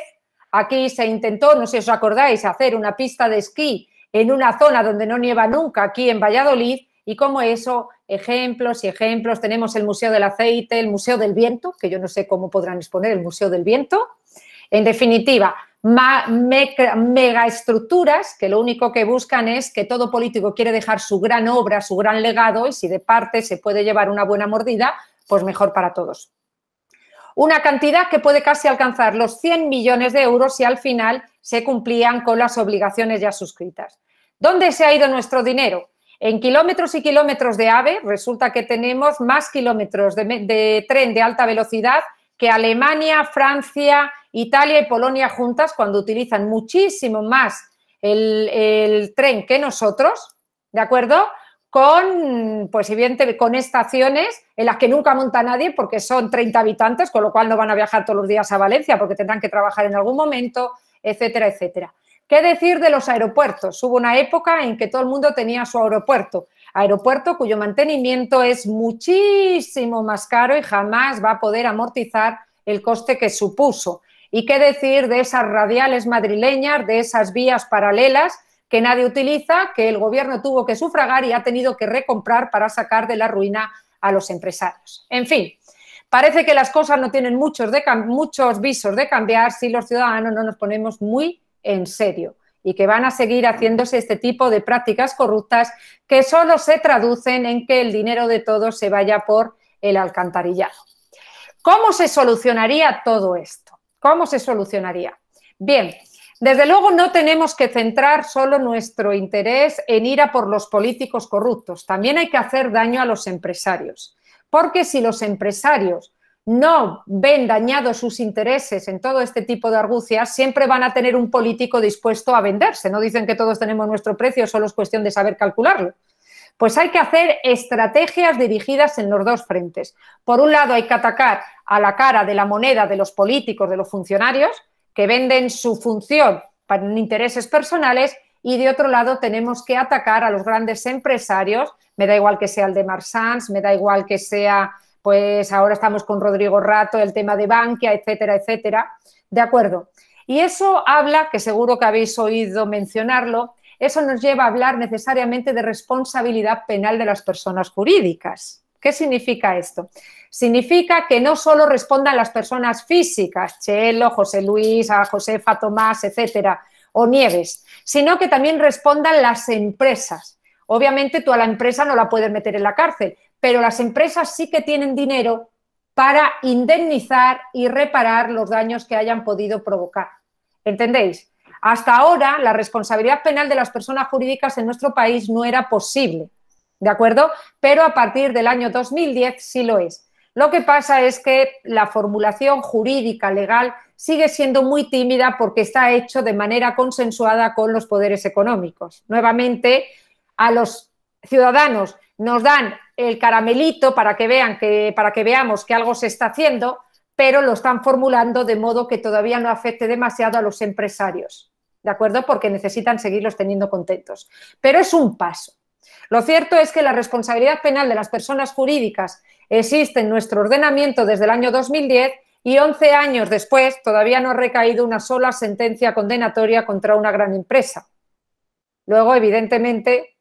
Speaker 2: Aquí se intentó, no sé si os acordáis, hacer una pista de esquí en una zona donde no nieva nunca, aquí en Valladolid, y como eso, ejemplos y ejemplos. Tenemos el Museo del Aceite, el Museo del Viento, que yo no sé cómo podrán exponer el Museo del Viento. En definitiva, megaestructuras que lo único que buscan es que todo político quiere dejar su gran obra, su gran legado, y si de parte se puede llevar una buena mordida, pues mejor para todos. Una cantidad que puede casi alcanzar los 100 millones de euros si al final se cumplían con las obligaciones ya suscritas. ¿Dónde se ha ido nuestro dinero? En kilómetros y kilómetros de AVE, resulta que tenemos más kilómetros de, tren de alta velocidad que Alemania, Francia, Italia y Polonia juntas cuando utilizan muchísimo más el, el, tren que nosotros, ¿de acuerdo? con, pues con estaciones en las que nunca monta nadie porque son 30 habitantes, con lo cual no van a viajar todos los días a Valencia porque tendrán que trabajar en algún momento, etcétera, etcétera. ¿Qué decir de los aeropuertos? Hubo una época en que todo el mundo tenía su aeropuerto, aeropuerto cuyo mantenimiento es muchísimo más caro y jamás va a poder amortizar el coste que supuso. ¿Y qué decir de esas radiales madrileñas, de esas vías paralelas? que nadie utiliza, que el gobierno tuvo que sufragar y ha tenido que recomprar para sacar de la ruina a los empresarios. En fin, parece que las cosas no tienen muchos, muchos visos de cambiar si los ciudadanos no nos ponemos muy en serio y que van a seguir haciéndose este tipo de prácticas corruptas que solo se traducen en que el dinero de todos se vaya por el alcantarillado. ¿Cómo se solucionaría todo esto? ¿Cómo se solucionaría? Bien, desde luego no tenemos que centrar solo nuestro interés en ir a por los políticos corruptos, también hay que hacer daño a los empresarios, porque si los empresarios no ven dañados sus intereses en todo este tipo de argucias, siempre van a tener un político dispuesto a venderse. No dicen que todos tenemos nuestro precio, solo es cuestión de saber calcularlo. Pues hay que hacer estrategias dirigidas en los dos frentes. Por un lado, hay que atacar a la cara de la moneda de los políticos, de los funcionarios, que venden su función para intereses personales y de otro lado tenemos que atacar a los grandes empresarios, me da igual que sea el de Marsans, me da igual que sea, pues ahora estamos con Rodrigo Rato, el tema de Bankia, etcétera, etcétera, ¿de acuerdo? Y eso habla, que seguro que habéis oído mencionarlo, eso nos lleva a hablar necesariamente de responsabilidad penal de las personas jurídicas. ¿Qué significa esto? Significa que no solo respondan las personas físicas, Chelo, José Luis, a Josefa, Tomás, etcétera, o Nieves, sino que también respondan las empresas. Obviamente tú a la empresa no la puedes meter en la cárcel, pero las empresas sí que tienen dinero para indemnizar y reparar los daños que hayan podido provocar. ¿Entendéis? Hasta ahora la responsabilidad penal de las personas jurídicas en nuestro país no era posible. ¿de acuerdo? Pero a partir del año 2010 sí lo es. Lo que pasa es que la formulación jurídica legal sigue siendo muy tímida porque está hecho de manera consensuada con los poderes económicos. Nuevamente, a los ciudadanos nos dan el caramelito para que vean que para que veamos que algo se está haciendo, pero lo están formulando de modo que todavía no afecte demasiado a los empresarios. ¿De acuerdo? Porque necesitan seguirlos teniendo contentos. Pero es un paso. Lo cierto es que la responsabilidad penal de las personas jurídicas existe en nuestro ordenamiento desde el año 2010 y 11 años después todavía no ha recaído una sola sentencia condenatoria contra una gran empresa. Luego, evidentemente,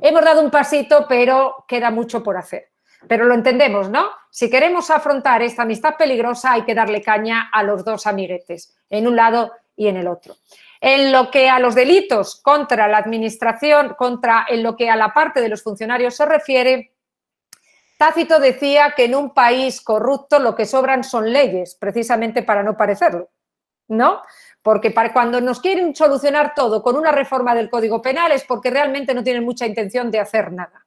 Speaker 2: hemos dado un pasito, pero queda mucho por hacer. Pero lo entendemos, ¿no? Si queremos afrontar esta amistad peligrosa, hay que darle caña a los dos amiguetes, en un lado y en el otro. En lo que a los delitos contra la administración, contra en lo que a la parte de los funcionarios se refiere, Tácito decía que en un país corrupto lo que sobran son leyes, precisamente para no parecerlo, ¿no? Porque cuando nos quieren solucionar todo con una reforma del Código Penal es porque realmente no tienen mucha intención de hacer nada.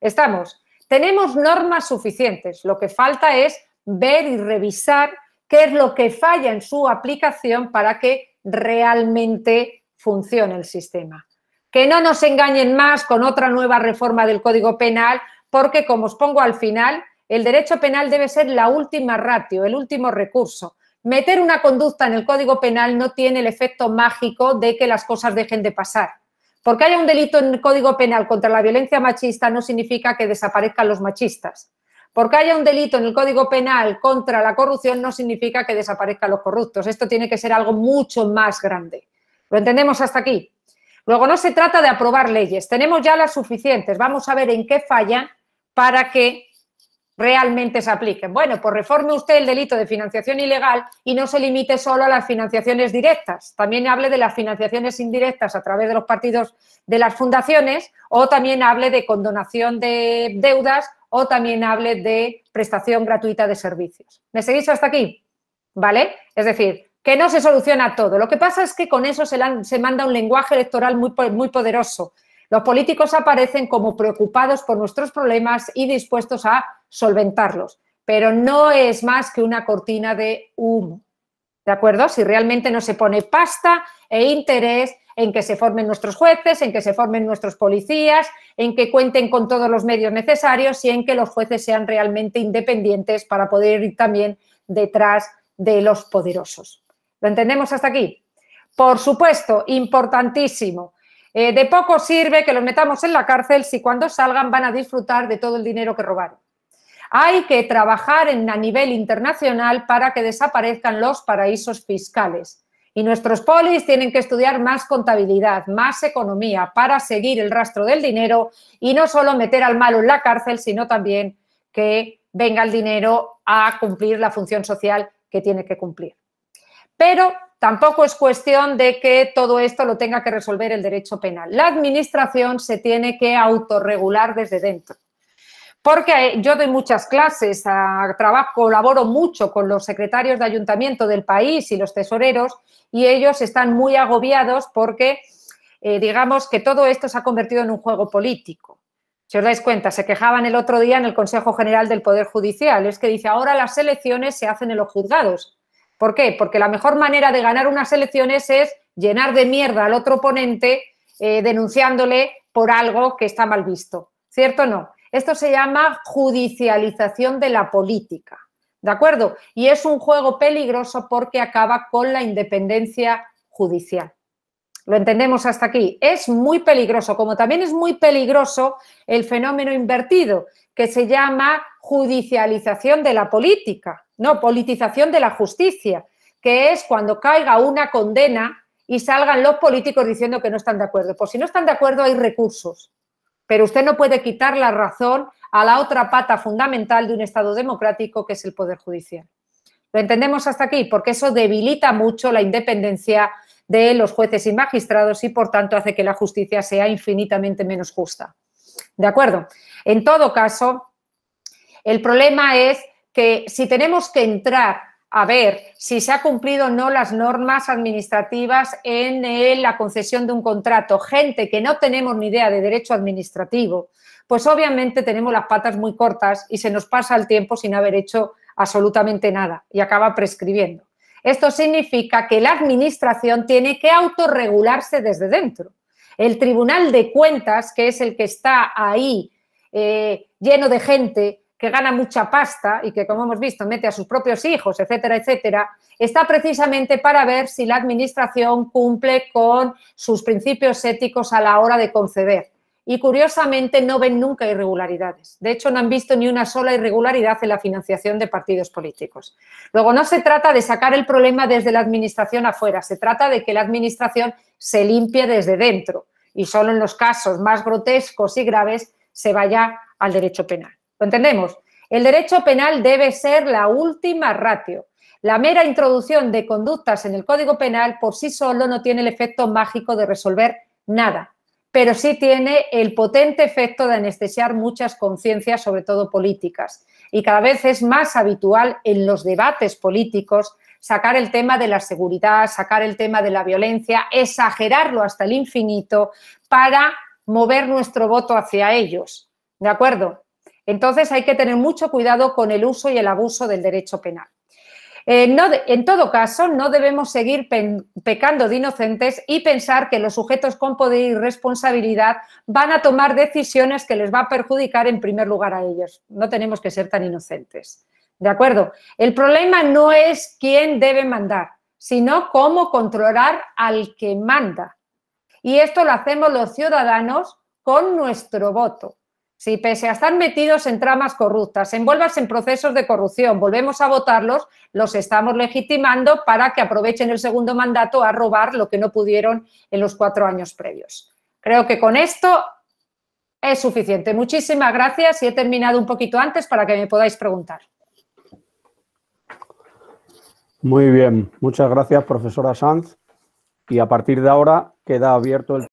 Speaker 2: Estamos. Tenemos normas suficientes. Lo que falta es ver y revisar qué es lo que falla en su aplicación para que realmente funcione el sistema. Que no nos engañen más con otra nueva reforma del Código Penal, porque como os pongo al final, el derecho penal debe ser la última ratio, el último recurso. Meter una conducta en el Código Penal no tiene el efecto mágico de que las cosas dejen de pasar. Porque haya un delito en el Código Penal contra la violencia machista no significa que desaparezcan los machistas. Porque haya un delito en el Código Penal contra la corrupción no significa que desaparezcan los corruptos. Esto tiene que ser algo mucho más grande. ¿Lo entendemos hasta aquí? Luego, no se trata de aprobar leyes. Tenemos ya las suficientes. Vamos a ver en qué falla para que realmente se apliquen. Bueno, pues reforme usted el delito de financiación ilegal y no se limite solo a las financiaciones directas. También hable de las financiaciones indirectas a través de los partidos de las fundaciones o también hable de condonación de deudas o también hable de prestación gratuita de servicios. ¿Me seguís hasta aquí? ¿Vale? Es decir, que no se soluciona todo. Lo que pasa es que con eso se, manda un lenguaje electoral muy, muy poderoso. Los políticos aparecen como preocupados por nuestros problemas y dispuestos a solventarlos, pero no es más que una cortina de humo. ¿De acuerdo? Si realmente no se pone pasta e interés en que se formen nuestros jueces, en que se formen nuestros policías, en que cuenten con todos los medios necesarios y en que los jueces sean realmente independientes para poder ir también detrás de los poderosos. ¿Lo entendemos hasta aquí? Por supuesto, importantísimo. Eh, de poco sirve que los metamos en la cárcel si cuando salgan van a disfrutar de todo el dinero que robaron. Hay que trabajar en, a nivel internacional para que desaparezcan los paraísos fiscales y nuestros polis tienen que estudiar más contabilidad, más economía para seguir el rastro del dinero y no solo meter al malo en la cárcel, sino también que venga el dinero a cumplir la función social que tiene que cumplir. Pero tampoco es cuestión de que todo esto lo tenga que resolver el derecho penal. La administración se tiene que autorregular desde dentro porque yo doy muchas clases, trabajo, colaboro mucho con los secretarios de ayuntamiento del país y los tesoreros y ellos están muy agobiados porque eh, digamos que todo esto se ha convertido en un juego político. Si os dais cuenta, se quejaban el otro día en el Consejo General del Poder Judicial, es que dice ahora las elecciones se hacen en los juzgados. ¿Por qué? Porque la mejor manera de ganar unas elecciones es llenar de mierda al otro oponente eh, denunciándole por algo que está mal visto. ¿Cierto o no? Esto se llama judicialización de la política. ¿De acuerdo? Y es un juego peligroso porque acaba con la independencia judicial. Lo entendemos hasta aquí. Es muy peligroso, como también es muy peligroso el fenómeno invertido, que se llama judicialización de la política, no, politización de la justicia, que es cuando caiga una condena y salgan los políticos diciendo que no están de acuerdo. Pues si no están de acuerdo hay recursos. Pero usted no puede quitar la razón a la otra pata fundamental de un Estado democrático, que es el Poder Judicial. ¿Lo entendemos hasta aquí? Porque eso debilita mucho la independencia de los jueces y magistrados y, por tanto, hace que la justicia sea infinitamente menos justa. ¿De acuerdo? En todo caso, el problema es que si tenemos que entrar a ver si se ha cumplido o no las normas administrativas en eh, la concesión de un contrato. Gente que no tenemos ni idea de derecho administrativo, pues obviamente tenemos las patas muy cortas y se nos pasa el tiempo sin haber hecho absolutamente nada y acaba prescribiendo. Esto significa que la administración tiene que autorregularse desde dentro. El Tribunal de Cuentas, que es el que está ahí eh, lleno de gente, que gana mucha pasta y que, como hemos visto, mete a sus propios hijos, etcétera, etcétera, está precisamente para ver si la administración cumple con sus principios éticos a la hora de conceder. Y curiosamente no ven nunca irregularidades. De hecho, no han visto ni una sola irregularidad en la financiación de partidos políticos. Luego, no se trata de sacar el problema desde la administración afuera, se trata de que la administración se limpie desde dentro y solo en los casos más grotescos y graves se vaya al derecho penal entendemos. El derecho penal debe ser la última ratio. La mera introducción de conductas en el Código Penal por sí solo no tiene el efecto mágico de resolver nada, pero sí tiene el potente efecto de anestesiar muchas conciencias, sobre todo políticas. Y cada vez es más habitual en los debates políticos sacar el tema de la seguridad, sacar el tema de la violencia, exagerarlo hasta el infinito para mover nuestro voto hacia ellos. ¿De acuerdo? Entonces hay que tener mucho cuidado con el uso y el abuso del derecho penal. Eh, en todo caso, no debemos seguir pecando de inocentes y pensar que los sujetos con poder y responsabilidad van a tomar decisiones que les va a perjudicar en primer lugar a ellos. No tenemos que ser tan inocentes. ¿De acuerdo? El problema no es quién debe mandar, sino cómo controlar al que manda. Y esto lo hacemos los ciudadanos con nuestro voto si pese a estar metidos en tramas corruptas, envuelvas en procesos de corrupción, volvemos a votarlos, los estamos legitimando para que aprovechen el segundo mandato a robar lo que no pudieron en los cuatro años previos. Creo que con esto es suficiente. Muchísimas gracias y he terminado un poquito antes para que me podáis preguntar.
Speaker 1: Muy bien, muchas gracias, profesora Sanz. Y a partir de ahora queda abierto el.